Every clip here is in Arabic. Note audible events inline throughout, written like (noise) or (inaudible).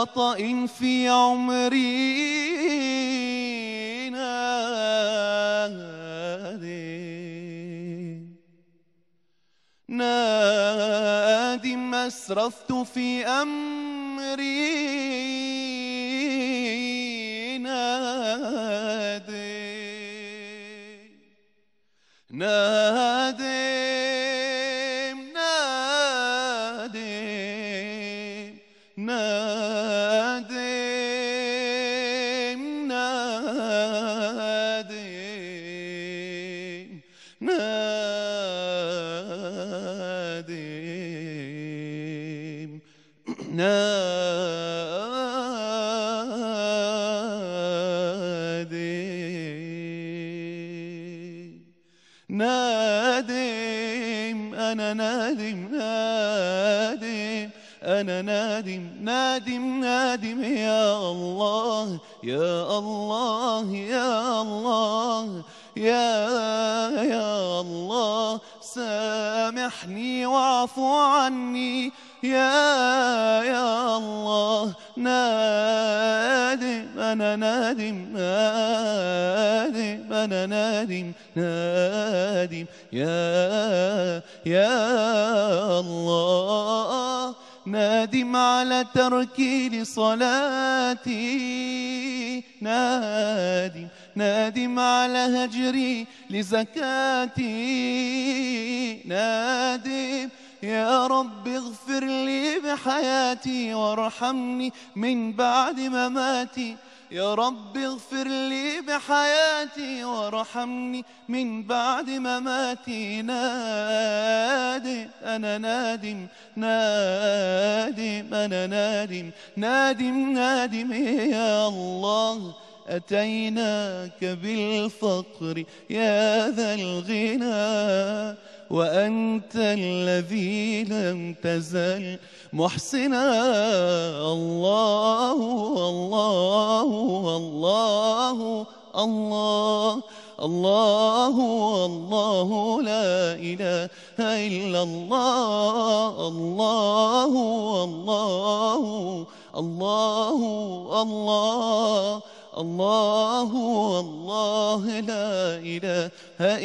خطأ في عمري نادم اسرفت في أمري نادم صلاتي نادم نادم على هجري لزكاتي نادم يا رب اغفر لي بحياتي وارحمني من بعد مماتي يا رب اغفر لي بحياتي وارحمني من بعد مماتي نادم أنا نادم نادم أنا نادم نادم نادم يا الله أتيناك بالفقر يا ذا الغنى وأنت الذي لم تزل محسنا الله الله الله الله الله الله لا إله إلا الله الله الله الله الله الله الله لا إله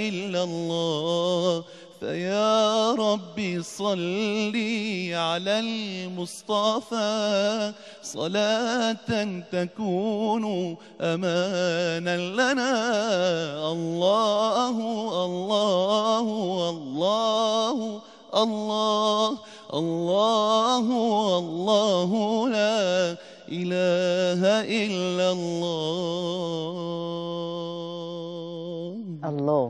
إلا الله فيا ربي صلي على المصطفى صلاة تكون أمانا لنا الله الله الله الله الله الله لا إله إلا الله الله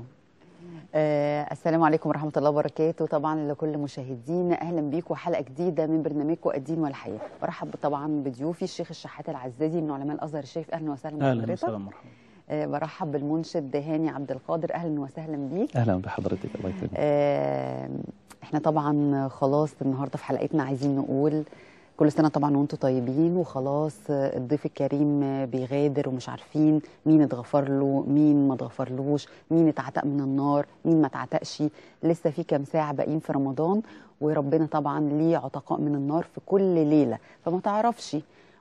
السلام عليكم ورحمة الله وبركاته طبعا لكل مشاهدين أهلا بيكم وحلقة جديدة من برنامجكم الدين والحياة برحب طبعا بضيوفي الشيخ الشحات العزازي من علماء الأزهر الشريف أهلا وسهلا بحضرتك أهلا وسهلا مرحبا آه، برحب بالمنشد هاني عبد القادر اهلا وسهلا بيك اهلا بحضرتك الله يكرمك آه، احنا طبعا خلاص النهارده في حلقتنا عايزين نقول كل سنه طبعا وانتم طيبين وخلاص الضيف الكريم بيغادر ومش عارفين مين اتغفر له مين ما اتغفرلوش مين اتعتق من النار مين ما اتعتقش لسه في كام ساعه باقيين في رمضان وربنا طبعا ليه عتقاء من النار في كل ليله فما تعرفش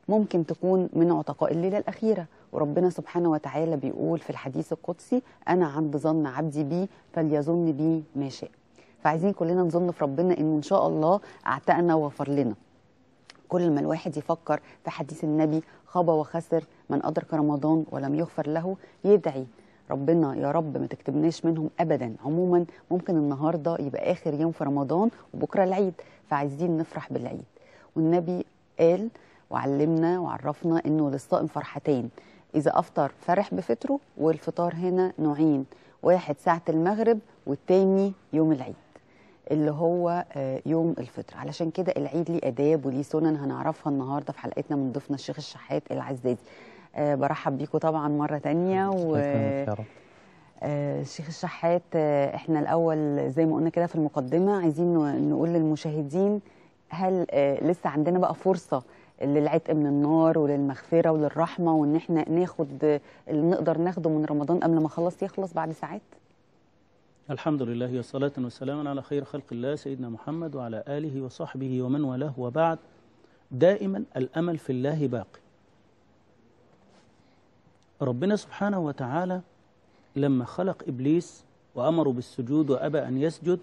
ممكن تكون من عتقاء الليله الاخيره وربنا سبحانه وتعالى بيقول في الحديث القدسي انا عند ظن عبدي بي فليظن بي ما شاء فعايزين كلنا نظن في ربنا انه ان شاء الله اعتقنا وغفر لنا كل ما الواحد يفكر في حديث النبي خاب وخسر من أدرك رمضان ولم يغفر له يدعي ربنا يا رب ما تكتبناش منهم ابدا عموما ممكن النهارده يبقى اخر يوم في رمضان وبكره العيد فعايزين نفرح بالعيد والنبي قال وعلمنا وعرفنا انه للصائم فرحتين اذا افطر فرح بفطره والفطار هنا نوعين واحد ساعه المغرب والتاني يوم العيد اللي هو آه، يوم الفطر علشان كده العيد ليه اداب وليه سنن هنعرفها النهارده في حلقتنا من ضيفنا الشيخ الشحات العزازي آه، برحب بيكم طبعا مره ثانيه و الشيخ آه، الشحات احنا الاول زي ما قلنا كده في المقدمه عايزين نقول للمشاهدين هل لسه عندنا بقى فرصه للعتق من النار وللمغفره وللرحمه وان احنا ناخد اللي نقدر ناخده من رمضان قبل ما خلص يخلص بعد ساعات الحمد لله والصلاة والسلام على خير خلق الله سيدنا محمد وعلى آله وصحبه ومن والاه وبعد دائما الأمل في الله باقي ربنا سبحانه وتعالى لما خلق إبليس وأمره بالسجود وأبى أن يسجد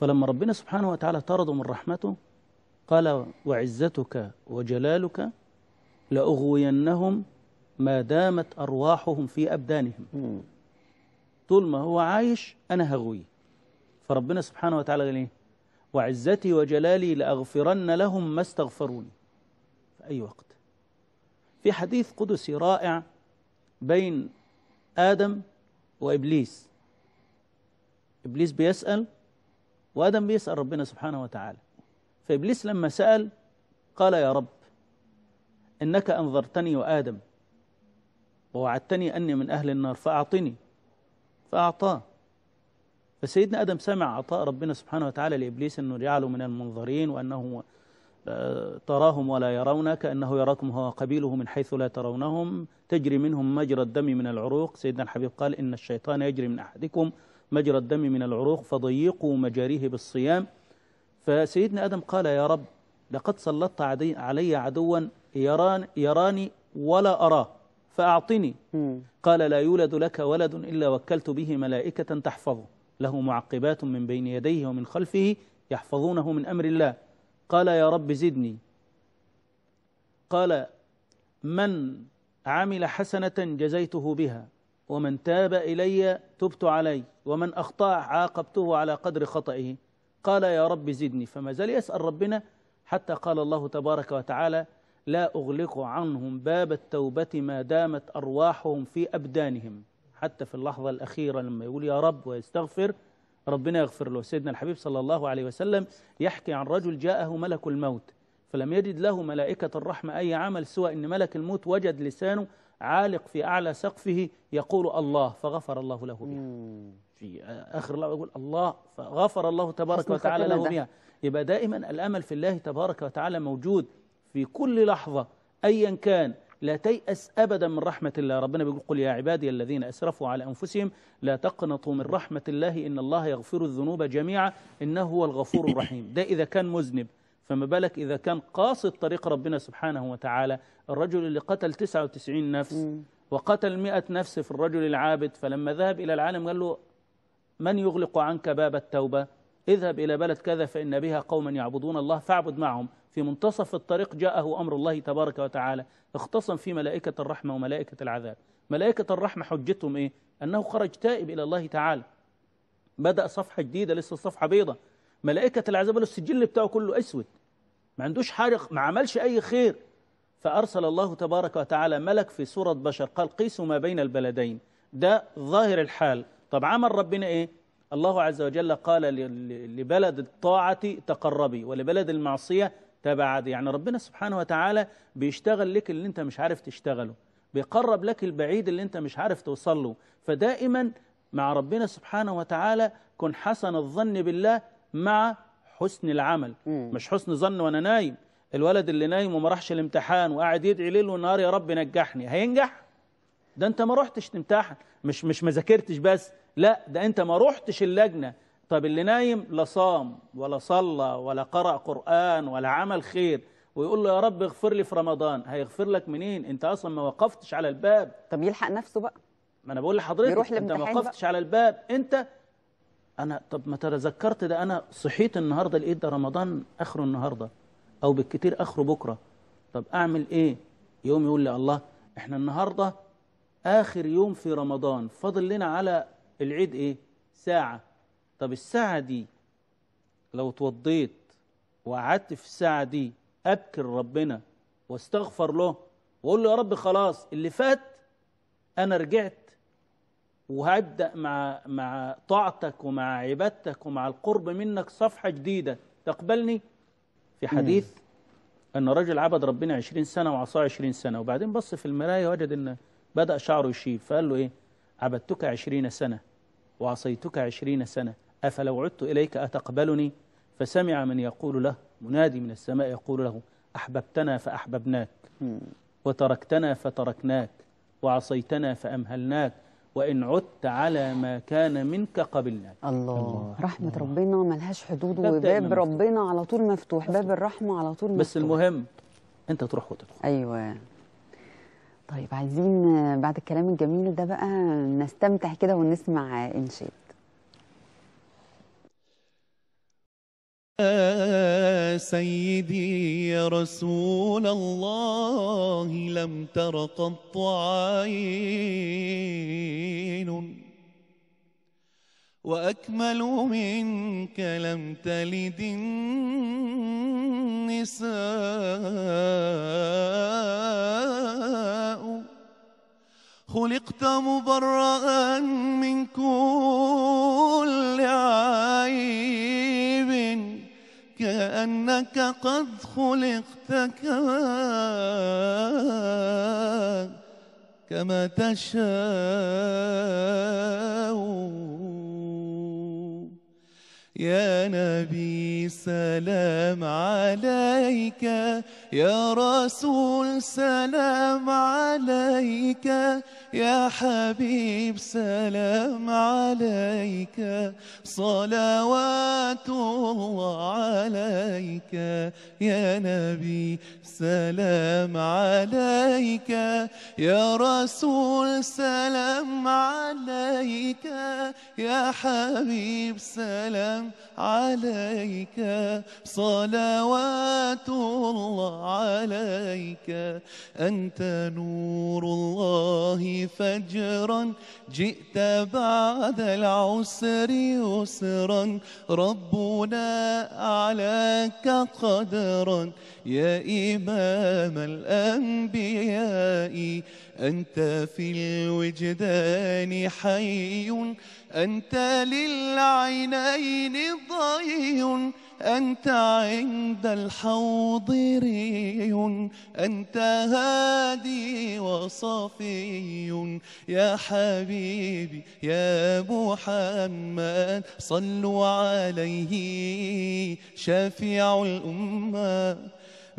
فلما ربنا سبحانه وتعالى طرده من رحمته قال وعزتك وجلالك لأغوينهم ما دامت أرواحهم في أبدانهم طول ما هو عايش أنا هغويه فربنا سبحانه وتعالى قال إيه وعزتي وجلالي لأغفرن لهم ما استغفروني في أي وقت في حديث قدسي رائع بين آدم وإبليس إبليس بيسأل وآدم بيسأل ربنا سبحانه وتعالى فإبليس لما سأل قال يا رب إنك أنظرتني وآدم ووعدتني أني من أهل النار فأعطني فأعطاه فسيدنا آدم سمع عطاء ربنا سبحانه وتعالى لإبليس أنه جعله من المنظرين وأنه آه، تراهم ولا يرونك أنه يراكم هو قبيله من حيث لا ترونهم تجري منهم مجرى الدم من العروق سيدنا الحبيب قال إن الشيطان يجري من أحدكم مجرى الدم من العروق فضيقوا مجاريه بالصيام فسيدنا آدم قال يا رب لقد سلطت علي عدوا يراني ولا أراه فأعطني قال لا يولد لك ولد إلا وكلت به ملائكة تحفظه له معقبات من بين يديه ومن خلفه يحفظونه من أمر الله قال يا رب زدني قال من عمل حسنة جزيته بها ومن تاب إلي تبت علي ومن أخطأ عاقبته على قدر خطئه قال يا رب زدني فما زال يسأل ربنا حتى قال الله تبارك وتعالى لا أغلق عنهم باب التوبة ما دامت أرواحهم في أبدانهم حتى في اللحظة الأخيرة لما يقول يا رب ويستغفر ربنا يغفر له سيدنا الحبيب صلى الله عليه وسلم يحكي عن رجل جاءه ملك الموت فلم يجد له ملائكة الرحمة أي عمل سوى أن ملك الموت وجد لسانه عالق في أعلى سقفه يقول الله فغفر الله له بها في آخر الله يقول الله فغفر الله تبارك وتعالى له بها يبقى دائما الأمل في الله تبارك وتعالى موجود في كل لحظة أيا كان لا تيأس أبدا من رحمة الله ربنا بيقول قل يا عبادي الذين أسرفوا على أنفسهم لا تقنطوا من رحمة الله إن الله يغفر الذنوب جميعا إنه هو الغفور الرحيم ده إذا كان مذنب فما بالك إذا كان قاصد طريق ربنا سبحانه وتعالى الرجل اللي قتل 99 نفس وقتل 100 نفس في الرجل العابد فلما ذهب إلى العالم قال له من يغلق عنك باب التوبة اذهب إلى بلد كذا فإن بها قوما يعبدون الله فاعبد معهم في منتصف الطريق جاءه أمر الله تبارك وتعالى اختصم في ملائكة الرحمة وملائكة العذاب ملائكة الرحمة حجتهم إيه؟ أنه خرج تائب إلى الله تعالى بدأ صفحة جديدة لسه الصفحة بيضة ملائكة العذاب السجل بتاعه كله أسود ما عندوش حارق ما عملش أي خير فأرسل الله تبارك وتعالى ملك في سورة بشر قال قيسوا ما بين البلدين ده ظاهر الحال طب عمل ربنا إيه الله عز وجل قال لبلد الطاعة تقربي ولبلد المعصية تبعد يعني ربنا سبحانه وتعالى بيشتغل لك اللي انت مش عارف تشتغله بيقرب لك البعيد اللي انت مش عارف توصل له فدائما مع ربنا سبحانه وتعالى كن حسن الظن بالله مع حسن العمل مم. مش حسن ظن وانا نايم الولد اللي نايم وما راحش الامتحان وقاعد يدعي ليل ونهار يا رب نجحني هينجح ده انت ما رحتش تمتحن مش مش ما ذاكرتش بس لا ده انت ما رحتش اللجنه طب اللي نايم لا صام ولا صلى ولا قرأ قرآن ولا عمل خير ويقول له يا رب اغفر لي في رمضان هيغفر لك منين انت اصلا ما وقفتش على الباب طب يلحق نفسه بقى ما انا بقول لحضرتك انت ما وقفتش بقى. على الباب انت انا طب ما تذكرت ده انا صحيت النهارده لقيت ده رمضان اخره النهارده او بالكتير اخره بكره طب اعمل ايه يوم يقول لي الله احنا النهارده اخر يوم في رمضان فاضل لنا على العيد ايه ساعه طب الساعة دي لو توضيت وقعدت في الساعة دي أبكر ربنا واستغفر له وأقول له يا رب خلاص اللي فات أنا رجعت وهبدأ مع مع طاعتك ومع عبادتك ومع القرب منك صفحة جديدة تقبلني في حديث أن رجل عبد ربنا عشرين سنة وعصاه عشرين سنة وبعدين بص في المراية وجد أن بدأ شعره يشيب فقال له إيه عبدتك عشرين سنة وعصيتك عشرين سنة أفلو عدت إليك أتقبلني فسمع من يقول له منادي من السماء يقول له أحببتنا فأحببناك وتركتنا فتركناك وعصيتنا فأمهلناك وإن عدت على ما كان منك قبلناك الله, الله. رحمة الله. ربنا ملهاش حدود وباب ربنا على طول مفتوح باب الرحمة على طول مفتوح بس المهم أنت تروح وتدخل أيوه طيب عايزين بعد الكلام الجميل ده بقى نستمتع كده ونسمع إنشاد سيدي يا رسول الله لم تر قط عين وأكمل منك لم تلد النساء خلقت مبرأ من كل عين كأنك قد خلقت كما كما تشاء يا نبي سلام عليك يا رسول سلام عليك يا حبيب سلام عليك صلوات الله عليك يا نبي سلام عليك يا رسول سلام عليك يا حبيب سلام عليك صلوات الله عليك أنت نور الله فجرا جئت بعد العسر يسرا ربنا أعلاك قدرا يا إمام الأنبياء أنت في الوجدان حي أنت للعينين ضي أنت عند الحوضر أنت هادي وصفي يا حبيبي يا محمد صلوا عليه شفيع الأمة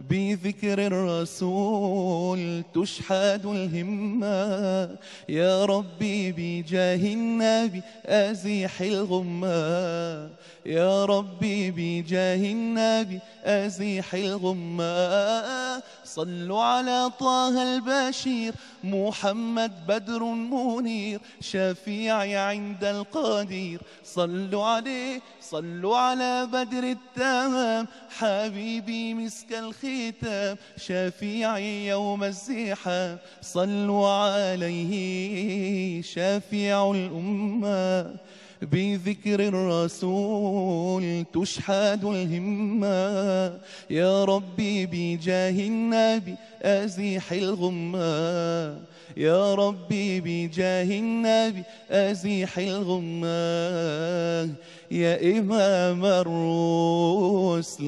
بذكر الرسول تشحد الهمة يا ربي بجاه النبي أزيح الغمة يا ربي بجاه النبي أزيح الغماء صلوا على طه البشير محمد بدر منير شفيعي عند القدير صلوا عليه صلوا على بدر التمام حبيبي مسك الختام شفيعي يوم الزحام صلوا عليه شفيع الأمة بذكر الرسول تشحد الهمة يا ربي بجاه النبي أزيح الغمة يا ربي بجاه النبي أزيح الغمة يا إمام الرسل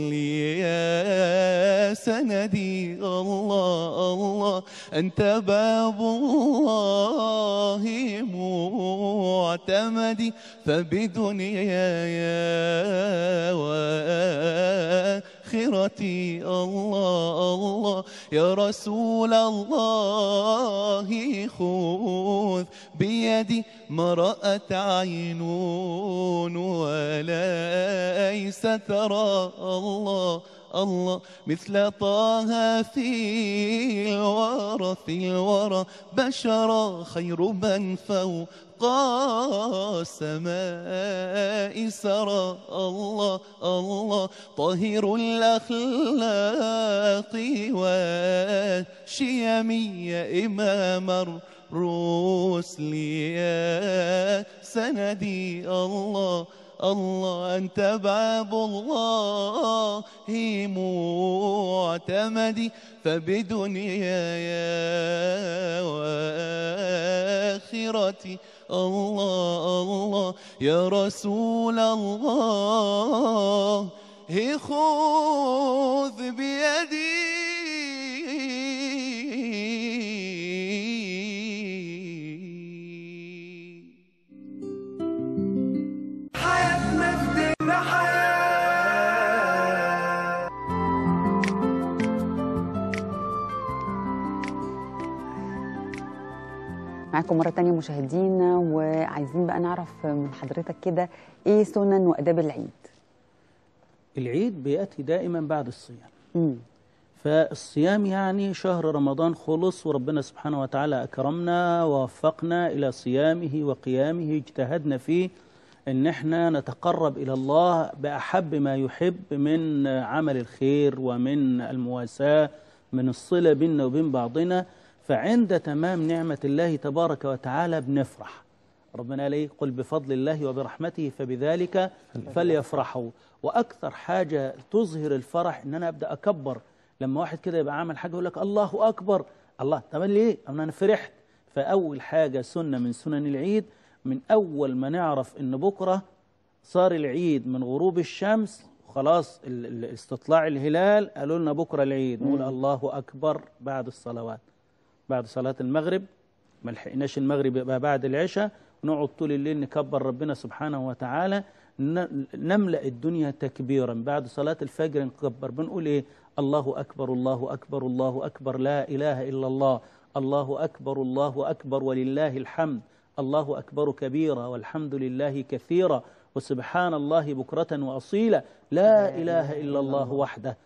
يا سندي الله الله أنت باب الله معتمدي فبدنياي آخرتي الله الله يا رسول الله خذ بيدي ما رأت عين ولا أيس ترى الله الله مثل طه في الورى في الورى بشرا خير من فوق فوق السماء سرى الله الله طهر الأخلاق والشيمية إمام الرسل يا سندي الله الله أنت باب الله معتمدي فبدنياي وآخرتي الله الله يا رسول الله خذ بيدي معاكم مرة تانية مشاهدينا وعايزين بقى نعرف من حضرتك كده إيه سنن وآداب العيد العيد بيأتي دائما بعد الصيام مم. فالصيام يعني شهر رمضان خلص وربنا سبحانه وتعالى أكرمنا ووفقنا إلى صيامه وقيامه اجتهدنا فيه ان احنا نتقرب الى الله باحب ما يحب من عمل الخير ومن المواساه من الصله بيننا وبين بعضنا فعند تمام نعمة الله تبارك وتعالى بنفرح ربنا عليه قل بفضل الله وبرحمته فبذلك فليفرحوا وأكثر حاجة تظهر الفرح إن أنا أبدأ أكبر لما واحد كده يبقى عامل حاجة يقول لك الله أكبر الله طب ليه أنا فرحت فأول حاجة سنة من سنن العيد من أول ما نعرف إن بكرة صار العيد من غروب الشمس خلاص استطلاع الهلال قالوا لنا بكرة العيد نقول الله أكبر بعد الصلوات بعد صلاة المغرب ما لحقناش المغرب يبقى بعد العشاء نقعد طول الليل نكبر ربنا سبحانه وتعالى نملأ الدنيا تكبيرا بعد صلاة الفجر نكبر بنقول إيه الله أكبر الله أكبر الله أكبر لا إله إلا الله الله أكبر الله أكبر ولله الحمد الله أكبر كبيرا والحمد لله كثيرا وسبحان الله بكرة وأصيلا لا إله إلا الله وحده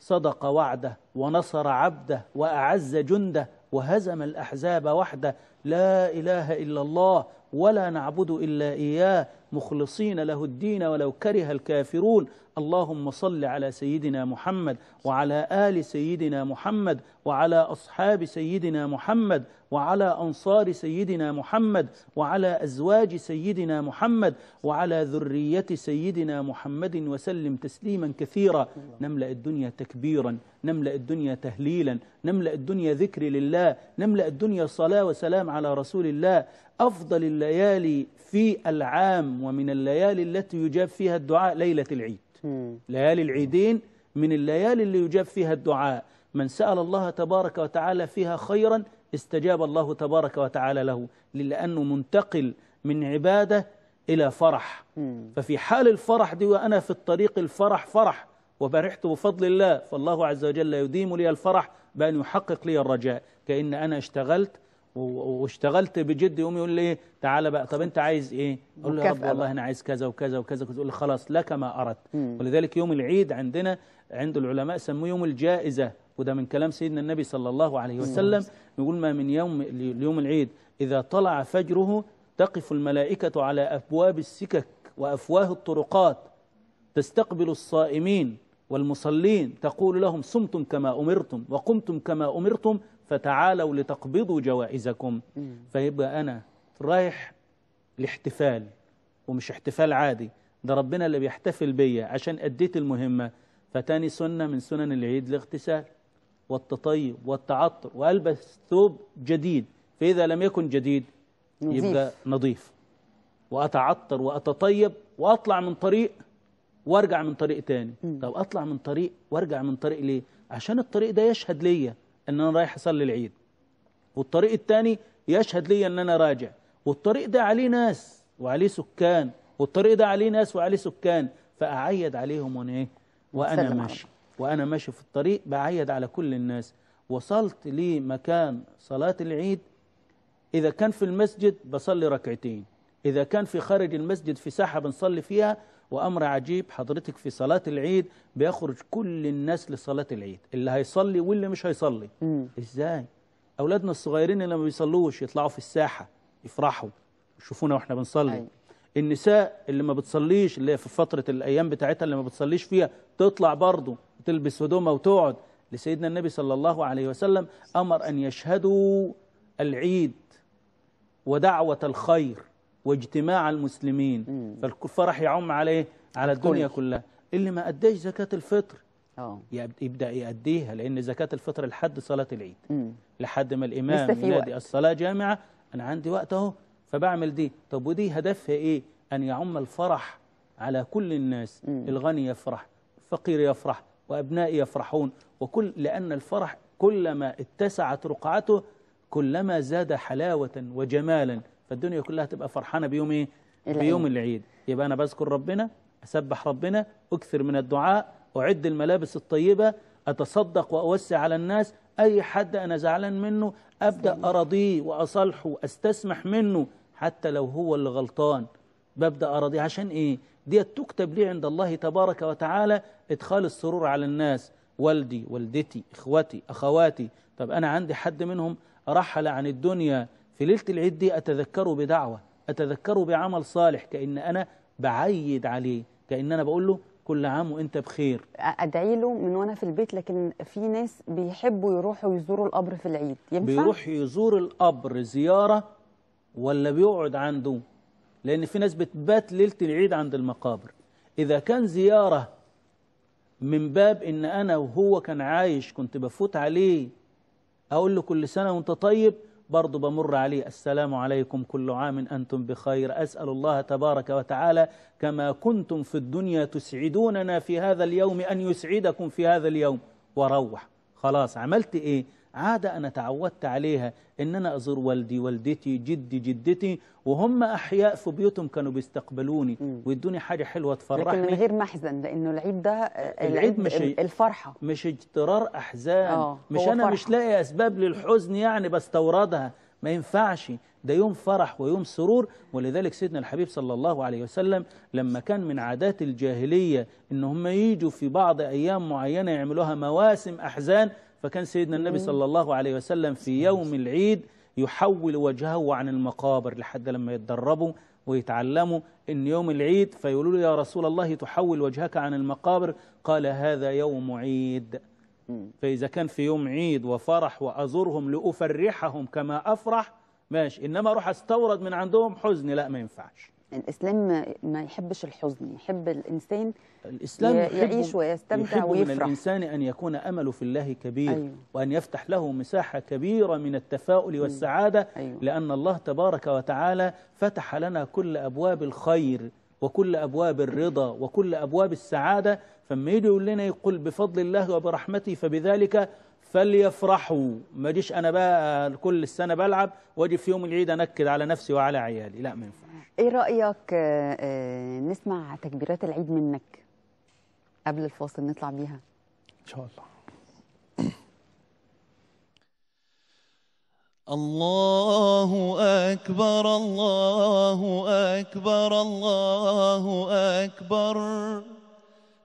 صدق وعده ونصر عبده وأعز جنده وهزم الأحزاب وحده لا إله إلا الله ولا نعبد إلا إياه مخلصين له الدين ولو كره الكافرون اللهم صل على سيدنا محمد وعلى آل سيدنا محمد وعلى أصحاب سيدنا محمد وعلى أنصار سيدنا محمد وعلى أزواج سيدنا محمد وعلى ذرية سيدنا محمد وسلم تسليما كثيرا نملأ الدنيا تكبيرا نملأ الدنيا تهليلا نملأ الدنيا ذكر لله نملأ الدنيا صلاة وسلام على رسول الله أفضل الليالي في العام ومن الليالي التي يجاب فيها الدعاء ليلة العيد ليالي العيدين من الليالي اللي يجاب فيها الدعاء من سأل الله تبارك وتعالى فيها خيرا استجاب الله تبارك وتعالى له لأنه منتقل من عبادة إلى فرح ففي حال الفرح دي وأنا في الطريق الفرح فرح وبرحت بفضل الله فالله عز وجل يديم لي الفرح بأن يحقق لي الرجاء كأن أنا اشتغلت واشتغلت بجد يوم يقول لي ايه تعالى بقى طب انت عايز ايه اقول له يا رب والله انا عايز كذا وكذا وكذا تقول لي خلاص لك ما اردت ولذلك يوم العيد عندنا عند العلماء سموه يوم الجائزه وده من كلام سيدنا النبي صلى الله عليه وسلم يقول ما من يوم ليوم العيد اذا طلع فجره تقف الملائكه على ابواب السكك وافواه الطرقات تستقبل الصائمين والمصلين تقول لهم صمتم كما امرتم وقمتم كما امرتم فتعالوا لتقبضوا جوائزكم فيبقى أنا رايح لاحتفال ومش احتفال عادي ده ربنا اللي بيحتفل بيا عشان أديت المهمة فتاني سنة من سنن العيد الاغتسال والتطيب والتعطر وألبس ثوب جديد فإذا لم يكن جديد يبقى نظيف وأتعطر وأتطيب وأطلع من طريق وارجع من طريق تاني طب أطلع من طريق وارجع من طريق ليه عشان الطريق ده يشهد ليا ان انا رايح اصلي العيد والطريق الثاني يشهد لي ان انا راجع والطريق ده عليه ناس وعليه سكان والطريق ده عليه ناس وعليه سكان فاعيد عليهم وانا ايه وانا ماشي وانا ماشي في الطريق بعيد على كل الناس وصلت لمكان صلاه العيد اذا كان في المسجد بصلي ركعتين اذا كان في خارج المسجد في ساحه بنصلي فيها وأمر عجيب حضرتك في صلاة العيد بيخرج كل الناس لصلاة العيد اللي هيصلي واللي مش هيصلي مم. إزاي؟ أولادنا الصغيرين اللي ما بيصلوش يطلعوا في الساحة يفرحوا يشوفونا وإحنا بنصلي أي. أيوة. النساء اللي ما بتصليش اللي في فترة الأيام بتاعتها اللي ما بتصليش فيها تطلع برضه تلبس هدومها وتقعد لسيدنا النبي صلى الله عليه وسلم أمر أن يشهدوا العيد ودعوة الخير واجتماع المسلمين مم. فالفرح يعم عليه على الدنيا كلها اللي ما أداش زكاة الفطر أوه. يبدأ يأديها لأن زكاة الفطر لحد صلاة العيد مم. لحد ما الإمام ينادي الصلاة جامعة أنا عندي وقت أهو فبعمل دي طب ودي هدفها إيه أن يعم الفرح على كل الناس مم. الغني يفرح الفقير يفرح وأبنائي يفرحون وكل لأن الفرح كلما اتسعت رقعته كلما زاد حلاوة وجمالا فالدنيا كلها تبقى فرحانة بيوم إيه؟ بيوم العيد يبقى أنا بذكر ربنا أسبح ربنا أكثر من الدعاء أعد الملابس الطيبة أتصدق وأوسع على الناس أي حد أنا زعلان منه أبدأ أراضيه وأصالحه أستسمح منه حتى لو هو اللي غلطان ببدأ أراضيه عشان إيه دي تكتب لي عند الله تبارك وتعالى إدخال السرور على الناس والدي والدتي إخوتي أخواتي طب أنا عندي حد منهم رحل عن الدنيا في ليلة العيد دي أتذكره بدعوة أتذكره بعمل صالح كأن أنا بعيد عليه كأن أنا بقول له كل عام وانت بخير ادعي له من وانا في البيت لكن في ناس بيحبوا يروحوا يزوروا القبر في العيد ينفع بيروح يزور القبر زياره ولا بيقعد عنده لان في ناس بتبات ليله العيد عند المقابر اذا كان زياره من باب ان انا وهو كان عايش كنت بفوت عليه اقول له كل سنه وانت طيب برضو بمر عليه السلام عليكم كل عام أنتم بخير أسأل الله تبارك وتعالى كما كنتم في الدنيا تسعدوننا في هذا اليوم أن يسعدكم في هذا اليوم وروح خلاص عملت إيه عادة أنا تعودت عليها إن أنا أزور والدي والدتي جدي جدتي وهم أحياء في بيوتهم كانوا بيستقبلوني ويدوني حاجة حلوة تفرحني لكن من غير محزن لأنه العيد ده آه، العيد مش الفرحة مش اجترار أحزان آه، مش أنا فرحة. مش لاقي أسباب للحزن يعني بستوردها ما ينفعش ده يوم فرح ويوم سرور ولذلك سيدنا الحبيب صلى الله عليه وسلم لما كان من عادات الجاهلية إن هم يجوا في بعض أيام معينة يعملوها مواسم أحزان فكان سيدنا النبي صلى الله عليه وسلم في يوم العيد يحول وجهه عن المقابر لحد لما يتدربوا ويتعلموا ان يوم العيد فيقولوا له يا رسول الله تحول وجهك عن المقابر قال هذا يوم عيد فإذا كان في يوم عيد وفرح وأزورهم لأفرحهم كما أفرح ماشي إنما أروح أستورد من عندهم حزن لا ما ينفعش الاسلام ما يحبش الحزن يحب الانسان الاسلام يعيش ويستمتع يحب ويفرح من الانسان ان يكون امله في الله كبير أيوه وان يفتح له مساحه كبيره من التفاؤل والسعاده أيوه لان الله تبارك وتعالى فتح لنا كل ابواب الخير وكل أبواب الرضا وكل أبواب السعادة فما يجي يقول لنا يقول بفضل الله وبرحمته فبذلك فليفرحوا ما جيش أنا بقى كل السنة بلعب واجي في يوم العيد أنكد على نفسي وعلى عيالي لا ما ينفع ايه رايك آه، آه، نسمع تكبيرات العيد منك قبل الفاصل نطلع بيها ان شاء الله (clears throat) الله اكبر الله اكبر الله اكبر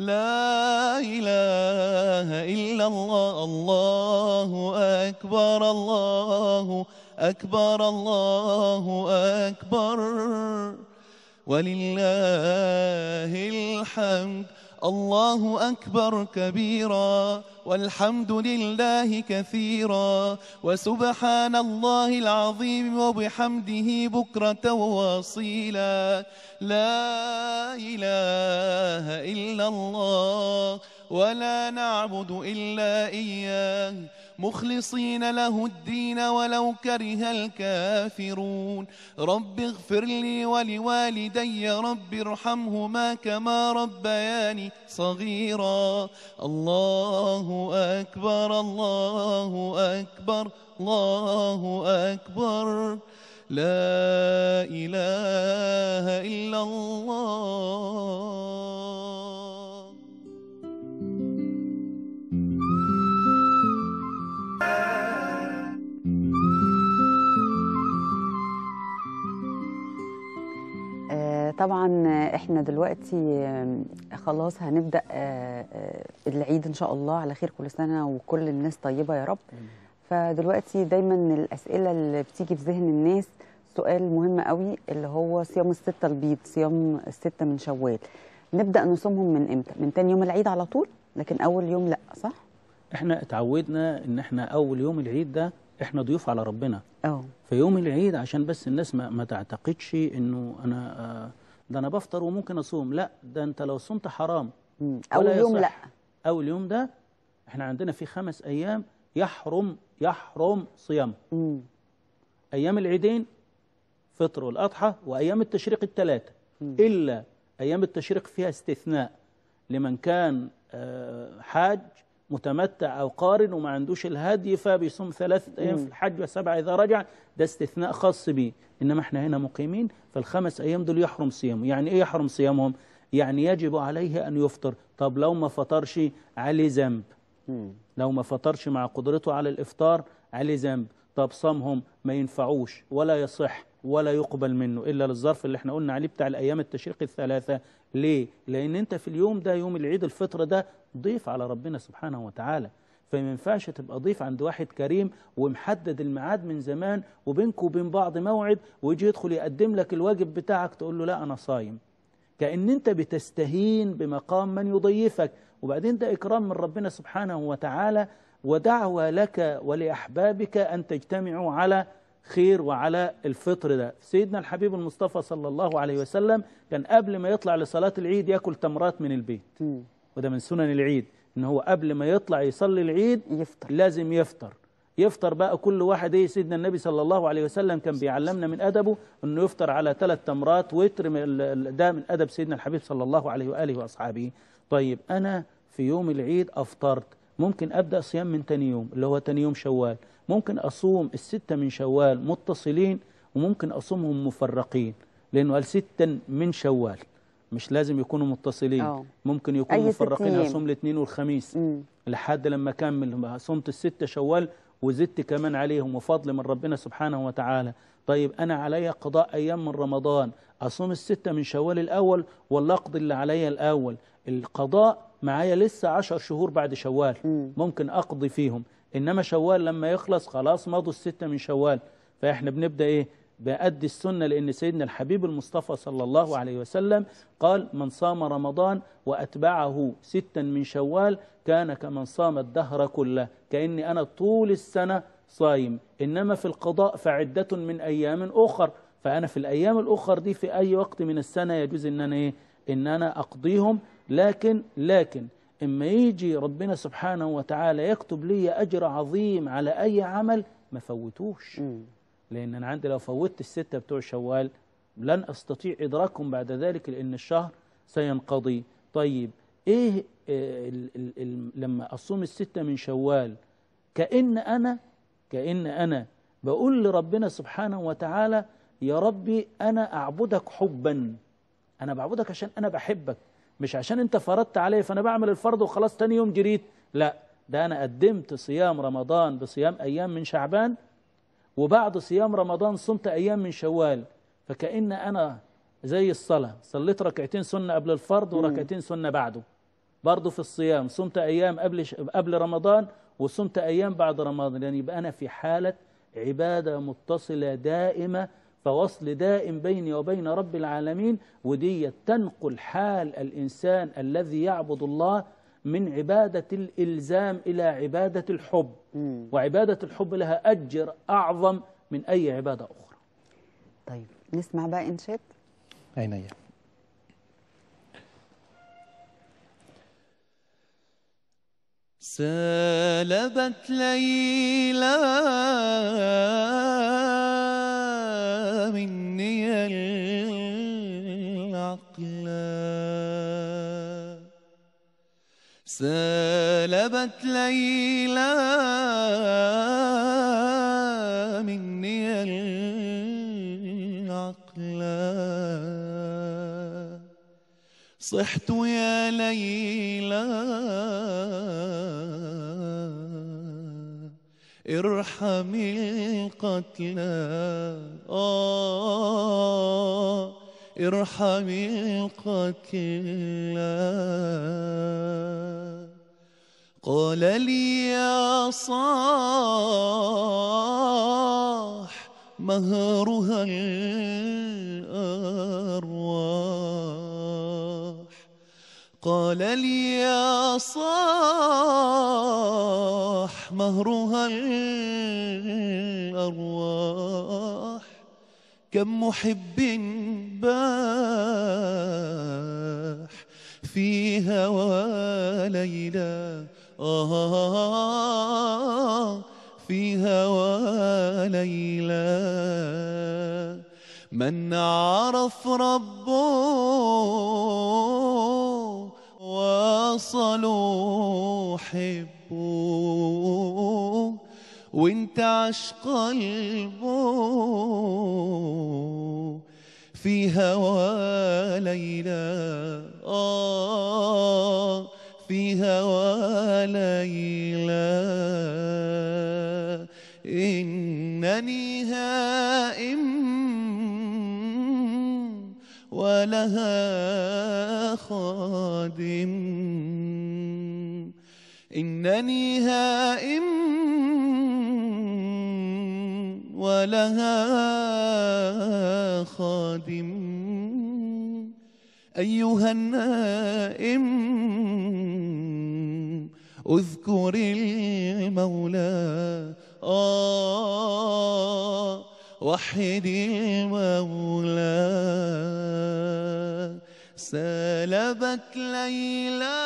لا إله إلا الله الله أكبر الله أكبر الله أكبر ولله الحمد الله أكبر كبيرا والحمد لله كثيرا وسبحان الله العظيم وبحمده بكرة واصيلا لا إله إلا الله ولا نعبد إلا إياه مخلصين له الدين ولو كره الكافرون رب اغفر لي ولوالدي رب ارحمهما كما ربياني صغيرا الله أكبر الله أكبر الله أكبر لا إله إلا الله آه، طبعا احنا دلوقتي آه، خلاص هنبدا آه، العيد ان شاء الله على خير كل سنه وكل الناس طيبه يا رب فدلوقتي دايما الاسئله اللي بتيجي في ذهن الناس سؤال مهم قوي اللي هو صيام الستة البيض صيام الستة من شوال نبدأ نصومهم من امتى من تاني يوم العيد على طول لكن اول يوم لا صح احنا اتعودنا ان احنا اول يوم العيد ده احنا ضيوف على ربنا اه في يوم العيد عشان بس الناس ما, ما تعتقدش انه انا آه، ده انا بفطر وممكن اصوم لا ده انت لو صمت حرام اول يوم لا اول يوم ده احنا عندنا في خمس ايام يحرم يحرم صيام ايام العيدين فطر والاضحى وايام التشريق الثلاثه الا ايام التشريق فيها استثناء لمن كان آه، حاج متمتع أو قارن وما عندوش الهدي فبيصوم ثلاثة أيام في الحج وسبعة إذا رجع ده استثناء خاص بيه إنما إحنا هنا مقيمين فالخمس أيام دول يحرم صيامه يعني إيه يحرم صيامهم؟ يعني يجب عليه أن يفطر طب لو ما فطرش عليه ذنب لو ما فطرش مع قدرته على الإفطار عليه ذنب طب صامهم ما ينفعوش ولا يصح ولا يقبل منه إلا للظرف اللي احنا قلنا عليه بتاع الأيام التشريق الثلاثة ليه؟ لأن أنت في اليوم ده يوم العيد الفطر ده ضيف على ربنا سبحانه وتعالى فما ينفعش تبقى ضيف عند واحد كريم ومحدد الميعاد من زمان وبينك وبين بعض موعد ويجي يدخل يقدم لك الواجب بتاعك تقول له لا أنا صايم كأن أنت بتستهين بمقام من يضيفك وبعدين ده إكرام من ربنا سبحانه وتعالى ودعوة لك ولأحبابك أن تجتمعوا على خير وعلى الفطر ده سيدنا الحبيب المصطفى صلى الله عليه وسلم كان قبل ما يطلع لصلاة العيد يأكل تمرات من البيت وده من سنن العيد ان هو قبل ما يطلع يصلي العيد يفطر. لازم يفطر يفطر بقى كل واحد ايه سيدنا النبي صلى الله عليه وسلم كان بيعلمنا من ادبه انه يفطر على ثلاث تمرات وتر ده من ادب سيدنا الحبيب صلى الله عليه واله واصحابه طيب انا في يوم العيد افطرت ممكن ابدا صيام من ثاني يوم اللي هو ثاني يوم شوال ممكن أصوم الستة من شوال متصلين وممكن أصومهم مفرقين لأنه قال ستا من شوال مش لازم يكونوا متصلين أوه. ممكن يكونوا مفرقين أصوم الاثنين والخميس مم. لحد لما كمل صمت الستة شوال وزدت كمان عليهم وفضل من ربنا سبحانه وتعالى طيب أنا علي قضاء أيام من رمضان أصوم الستة من شوال الأول ولا أقضي اللي عليا الأول القضاء معايا لسه عشر شهور بعد شوال مم. ممكن أقضي فيهم إنما شوال لما يخلص خلاص مضوا الستة من شوال فإحنا بنبدأ إيه بأدي السنة لأن سيدنا الحبيب المصطفى صلى الله عليه وسلم قال من صام رمضان وأتبعه ستا من شوال كان كمن صام الدهر كله كأني أنا طول السنة صايم إنما في القضاء فعدة من أيام أخر فأنا في الأيام الأخر دي في أي وقت من السنة يجوز إن أنا, إيه؟ إن أنا أقضيهم لكن لكن إما يجي ربنا سبحانه وتعالى يكتب لي أجر عظيم على أي عمل ما فوتوش لأن أنا عندي لو فوتت الستة بتوع شوال لن أستطيع إدراكهم بعد ذلك لأن الشهر سينقضي طيب إيه الـ آه، الـ الـ لما أصوم الستة من شوال كأن أنا كأن أنا بقول لربنا سبحانه وتعالى يا ربي أنا أعبدك حبا أنا بعبدك عشان أنا بحبك مش عشان انت فرضت عليه فانا بعمل الفرض وخلاص تاني يوم جريت لا ده انا قدمت صيام رمضان بصيام ايام من شعبان وبعد صيام رمضان صمت ايام من شوال فكأن انا زي الصلاة صليت ركعتين سنة قبل الفرض وركعتين سنة بعده برضه في الصيام صمت أيام قبل ش... قبل رمضان وصمت أيام بعد رمضان يعني يبقى أنا في حالة عبادة متصلة دائمة فوصل دائم بيني وبين رب العالمين ودي تنقل حال الإنسان الذي يعبد الله من عبادة الإلزام إلى عبادة الحب وعبادة الحب لها أجر أعظم من أي عبادة أخرى طيب نسمع بقى إنشاد عينيا سالبت ليلى مني العقل سلبت ليلى مني العقل صحت يا ليلى ارحم القتلى آه ارحم القتلى قال لي يا صاح مهرها الأرواح قال لي يا صاح مهرها الأرواح كم محب باح في هوى ليلى آه في هوى ليلى من عرف ربه وصلوا حب بيحبوه وانت عشق قلبه في هوى ليلى آه في هوى ليلى إنني هائم ولها خادم إنني هائم ولها خادم أيها النائم اذكر المولى آه وحد المولى سلبت ليلاً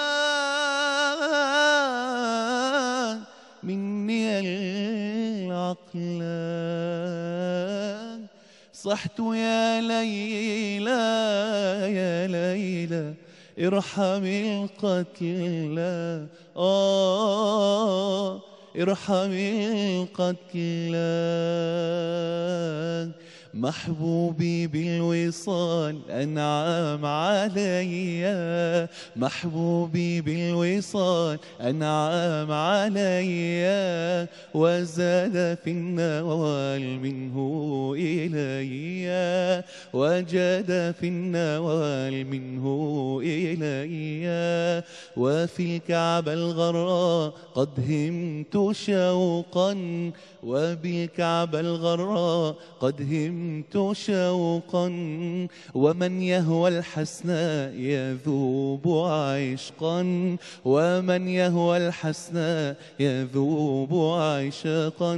صحت يا ليلى يا ليلى ارحم القتلى آه ارحم القتلى محبوبي بالوصال أنعم علي محبوبي بالوصال أنعم علي وزاد في النوال منه إلي وجاد في النوال منه إلي وفي الكعبة الغراء قد همت شوقا وبالكعبة الغراء قد همت كنت شوقا ومن يهوى الحسنى يذوب عشقا ومن يهوى الحسنى يذوب عشقا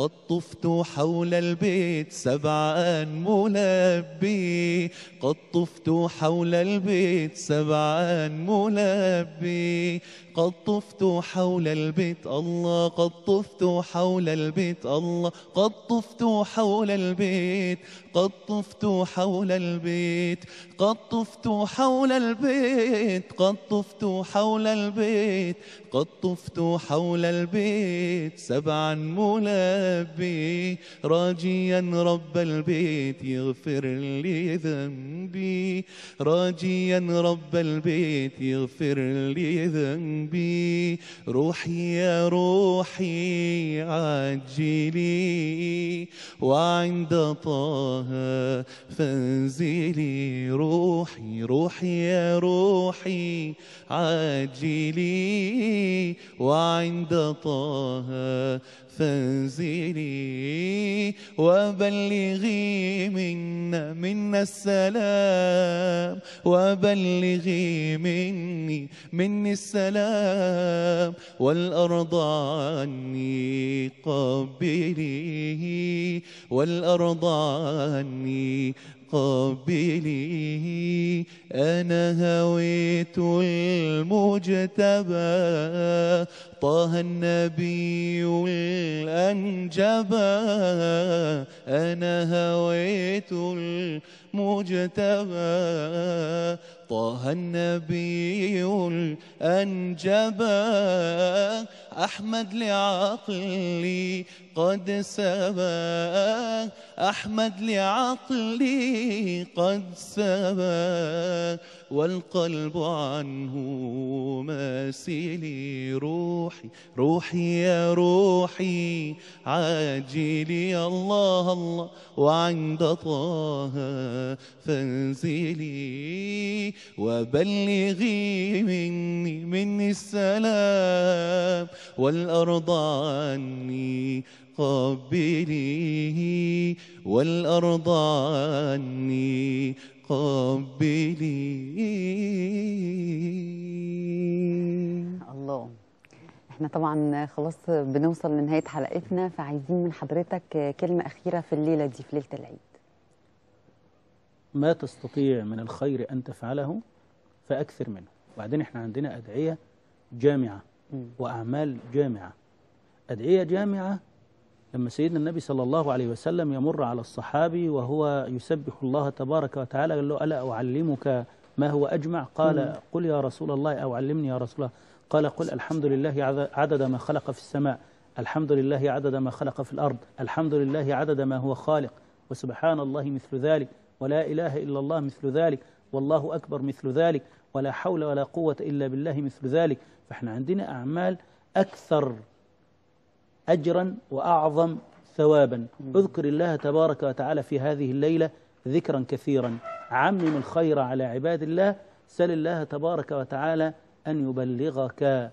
قد طفت حول البيت سبعا ملبي قد طفت حول البيت سبعا ملبي قد طفت حول البيت الله قد طفت حول البيت الله قد طفت حول البيت قد طفت حول البيت قد طفت حول البيت قد طفت حول البيت قد طفت حول البيت سبعا ملبي راجيا رب البيت يغفر لي ذنبي راجيا رب البيت يغفر لي ذنبي روحي يا روحي عجلي وعند طه فانزلي روحي روحي يا روحي عجلي وعند طه فانزلي وبلغي منا منا السلام وبلغي مني مني السلام والأرض عني قبليه والأرض عني قبله أنا هويت المجتبى طه النبي الأنجبى أنا هويت المجتبى طه النبي الأنجبى أحمد لعقلي قد سبا أحمد لعقلي قد سبا والقلب عنه ماسلي روحي روحي يا روحي عاجلي الله الله وعند طه فانزلي وبلغي من مني السلام والأرض عني قبليه والأرض عني قبليه الله احنا طبعا خلاص بنوصل لنهايه حلقتنا فعايزين من حضرتك كلمه اخيره في الليله دي في ليله العيد ما تستطيع من الخير ان تفعله فاكثر منه وبعدين احنا عندنا أدعية جامعة وأعمال جامعة أدعية جامعة لما سيدنا النبي صلى الله عليه وسلم يمر على الصحابي وهو يسبح الله تبارك وتعالى قال له ألا أعلمك ما هو أجمع قال قل يا رسول الله أو علمني يا رسول الله قال قل الحمد لله عدد ما خلق في السماء الحمد لله عدد ما خلق في الأرض الحمد لله عدد ما هو خالق وسبحان الله مثل ذلك ولا إله إلا الله مثل ذلك والله أكبر مثل ذلك ولا حول ولا قوة إلا بالله مثل ذلك فإحنا عندنا أعمال أكثر أجرا وأعظم ثوابا اذكر الله تبارك وتعالى في هذه الليلة ذكرا كثيرا عمم الخير على عباد الله سل الله تبارك وتعالى أن يبلغك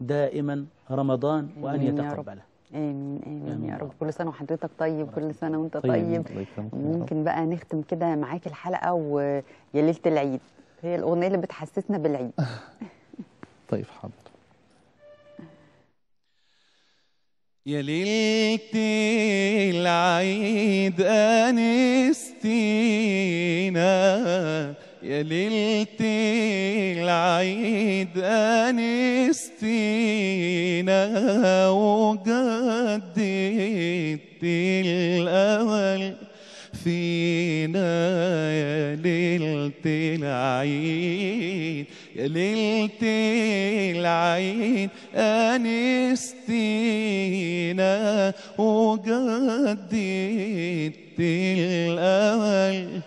دائما رمضان وأن يتقبله آمين آمين, آمين يا رب كل سنة وحضرتك طيب كل طيب. سنة وأنت طيب, طيب. ممكن بقى نختم كده معاك الحلقة ويا ليلة العيد هي الاغنيه اللي بتحسسنا بالعيد (laughs) طيب حاضر يا ليلة العيد أنستينا يا ليلة العيد أنستينا وجددت الأمل فينا يا ليل ليلة العيد يا ليلة العيد أنستينا وجددت الأمل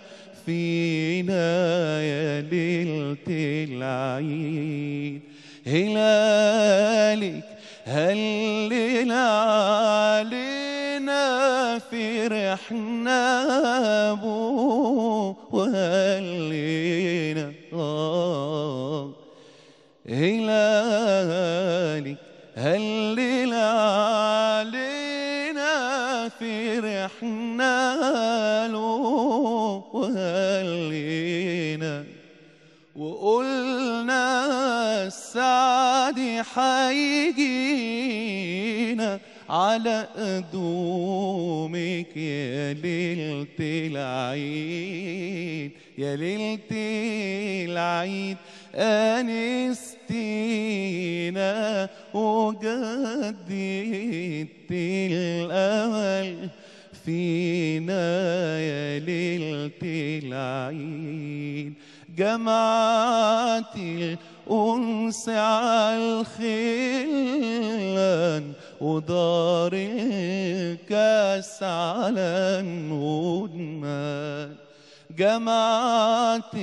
فينا يا ليلة العيد هلالك هلل عليك لنا فرحنا ابو وهلينا الله هلالي هلل علينا فرحنا له وهلينا وقلنا السعد حيجي على قدومك يا ليلة العيد يا ليلة العيد أنستينا وجددت الأمل فينا يا ليلة العيد جمعت وانسع الخلان ودار الكاس على المدمن جمعت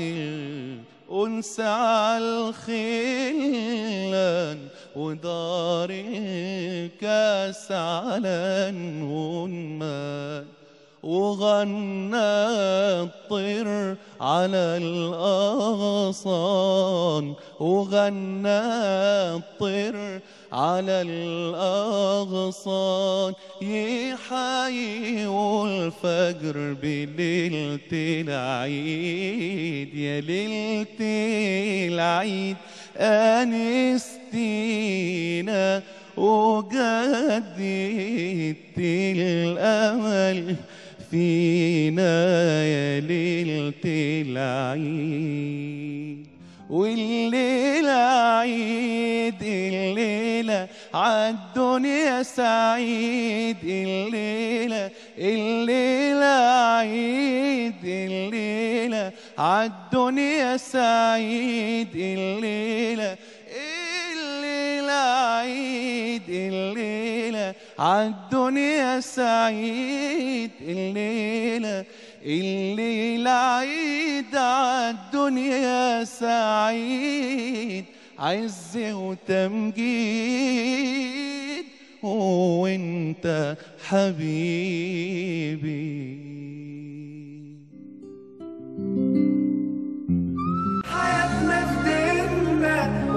انسى على الخلان ودار الكاس على المدمن وغنى الطير على الأغصان وغنى الطير على الأغصان يحيي الفجر بليلة العيد يا ليلة العيد أنستينا وجددت الأمل فينا يا ليلة العيد والليلة عيد الليلة عالدنيا سعيد الليلة الليلة عيد الليلة عالدنيا سعيد الليلة الليلة عيد الليلة عالدنيا سعيد الليلة الليلة عيد عالدنيا سعيد عز وتمجيد وانت حبيبي حياتنا في دينا